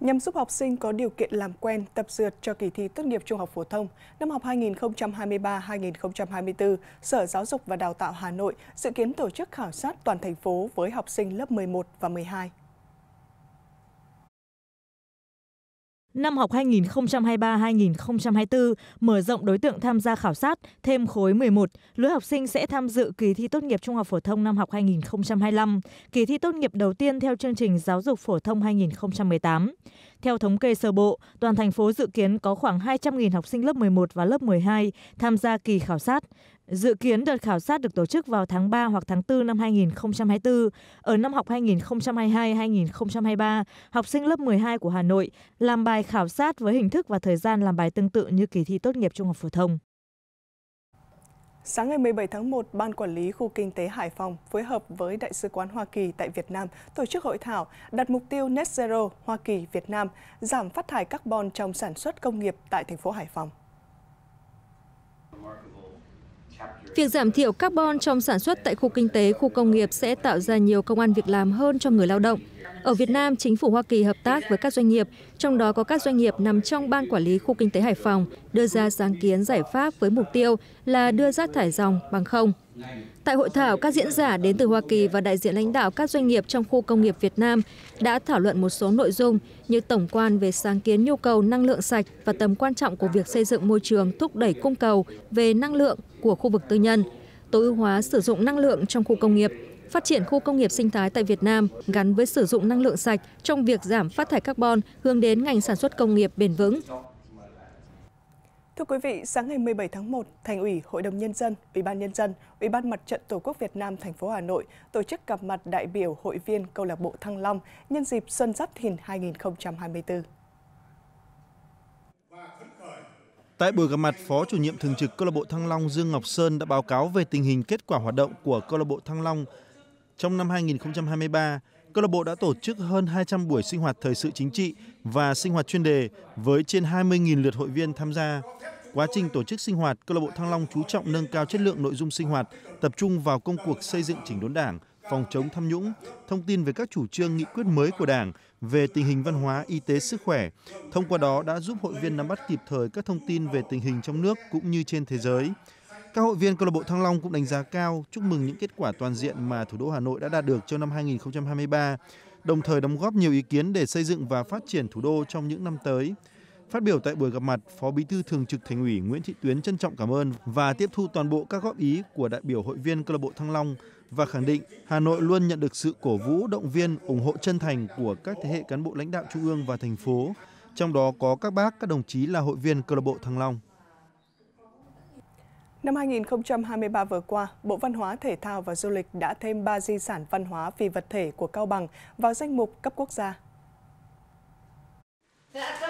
Nhằm giúp học sinh có điều kiện làm quen, tập dượt cho kỳ thi tốt nghiệp trung học phổ thông, năm học 2023-2024, Sở Giáo dục và Đào tạo Hà Nội dự kiến tổ chức khảo sát toàn thành phố với học sinh lớp 11 và 12. Năm học 2023-2024 mở rộng đối tượng tham gia khảo sát thêm khối 11, lứa học sinh sẽ tham dự kỳ thi tốt nghiệp trung học phổ thông năm học 2025, kỳ thi tốt nghiệp đầu tiên theo chương trình giáo dục phổ thông 2018. Theo thống kê sơ bộ, toàn thành phố dự kiến có khoảng 200.000 học sinh lớp 11 và lớp 12 tham gia kỳ khảo sát. Dự kiến đợt khảo sát được tổ chức vào tháng 3 hoặc tháng 4 năm 2024. Ở năm học 2022-2023, học sinh lớp 12 của Hà Nội làm bài khảo sát với hình thức và thời gian làm bài tương tự như kỳ thi tốt nghiệp trung học phổ thông. Sáng ngày 17 tháng 1, Ban Quản lý Khu Kinh tế Hải Phòng phối hợp với Đại sứ quán Hoa Kỳ tại Việt Nam tổ chức hội thảo đặt mục tiêu Net Zero Hoa Kỳ-Việt Nam giảm phát thải carbon trong sản xuất công nghiệp tại thành phố Hải Phòng. Việc giảm thiểu carbon trong sản xuất tại khu kinh tế khu công nghiệp sẽ tạo ra nhiều công an việc làm hơn cho người lao động ở Việt Nam, chính phủ Hoa Kỳ hợp tác với các doanh nghiệp, trong đó có các doanh nghiệp nằm trong ban quản lý khu kinh tế Hải Phòng, đưa ra sáng kiến giải pháp với mục tiêu là đưa rác thải ròng bằng không. Tại hội thảo, các diễn giả đến từ Hoa Kỳ và đại diện lãnh đạo các doanh nghiệp trong khu công nghiệp Việt Nam đã thảo luận một số nội dung như tổng quan về sáng kiến nhu cầu năng lượng sạch và tầm quan trọng của việc xây dựng môi trường thúc đẩy cung cầu về năng lượng của khu vực tư nhân – tối ưu hóa sử dụng năng lượng trong khu công nghiệp phát triển khu công nghiệp sinh thái tại Việt Nam gắn với sử dụng năng lượng sạch trong việc giảm phát thải carbon hướng đến ngành sản xuất công nghiệp bền vững. Thưa quý vị, sáng ngày 17 tháng 1, Thành ủy, Hội đồng nhân dân, Ủy ban nhân dân, Ủy ban Mặt trận Tổ quốc Việt Nam thành phố Hà Nội tổ chức gặp mặt đại biểu hội viên câu lạc bộ Thăng Long nhân dịp Xuân Giáp Thìn 2024. Tại buổi gặp mặt, Phó chủ nhiệm thường trực câu lạc bộ Thăng Long Dương Ngọc Sơn đã báo cáo về tình hình kết quả hoạt động của câu lạc bộ Thăng Long. Trong năm 2023, câu lạc bộ đã tổ chức hơn 200 buổi sinh hoạt thời sự chính trị và sinh hoạt chuyên đề với trên 20.000 lượt hội viên tham gia. Quá trình tổ chức sinh hoạt, câu lạc bộ Thăng Long chú trọng nâng cao chất lượng nội dung sinh hoạt, tập trung vào công cuộc xây dựng chỉnh đốn Đảng, phòng chống tham nhũng, thông tin về các chủ trương nghị quyết mới của Đảng về tình hình văn hóa, y tế, sức khỏe. Thông qua đó đã giúp hội viên nắm bắt kịp thời các thông tin về tình hình trong nước cũng như trên thế giới. Các hội viên câu lạc bộ Thăng Long cũng đánh giá cao, chúc mừng những kết quả toàn diện mà thủ đô Hà Nội đã đạt được trong năm 2023, đồng thời đóng góp nhiều ý kiến để xây dựng và phát triển thủ đô trong những năm tới. Phát biểu tại buổi gặp mặt, Phó Bí thư Thường trực Thành ủy Nguyễn Thị Tuyến trân trọng cảm ơn và tiếp thu toàn bộ các góp ý của đại biểu hội viên câu lạc bộ Thăng Long và khẳng định Hà Nội luôn nhận được sự cổ vũ, động viên, ủng hộ chân thành của các thế hệ cán bộ lãnh đạo trung ương và thành phố, trong đó có các bác, các đồng chí là hội viên câu lạc bộ Thăng Long. Năm 2023 vừa qua, Bộ Văn hóa, Thể thao và Du lịch đã thêm 3 di sản văn hóa phi vật thể của Cao Bằng vào danh mục cấp quốc gia. Dạ,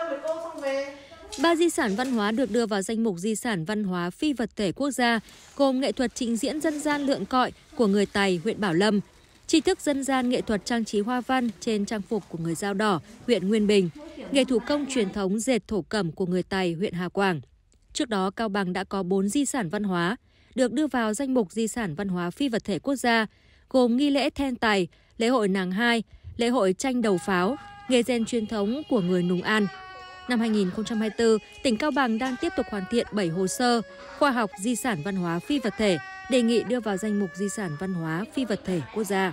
Ba di sản văn hóa được đưa vào danh mục di sản văn hóa phi vật thể quốc gia, gồm nghệ thuật trình diễn dân gian lượn cọi của người Tài, huyện Bảo Lâm, tri thức dân gian nghệ thuật trang trí hoa văn trên trang phục của người Dao Đỏ, huyện Nguyên Bình, nghề thủ công truyền thống dệt thổ cẩm của người Tài, huyện Hà Quảng. Trước đó, Cao Bằng đã có 4 di sản văn hóa, được đưa vào danh mục di sản văn hóa phi vật thể quốc gia, gồm nghi lễ then tài, lễ hội nàng hai, lễ hội tranh đầu pháo, nghề rèn truyền thống của người Nùng An. Năm 2024, tỉnh Cao Bằng đang tiếp tục hoàn thiện 7 hồ sơ khoa học di sản văn hóa phi vật thể, đề nghị đưa vào danh mục di sản văn hóa phi vật thể quốc gia.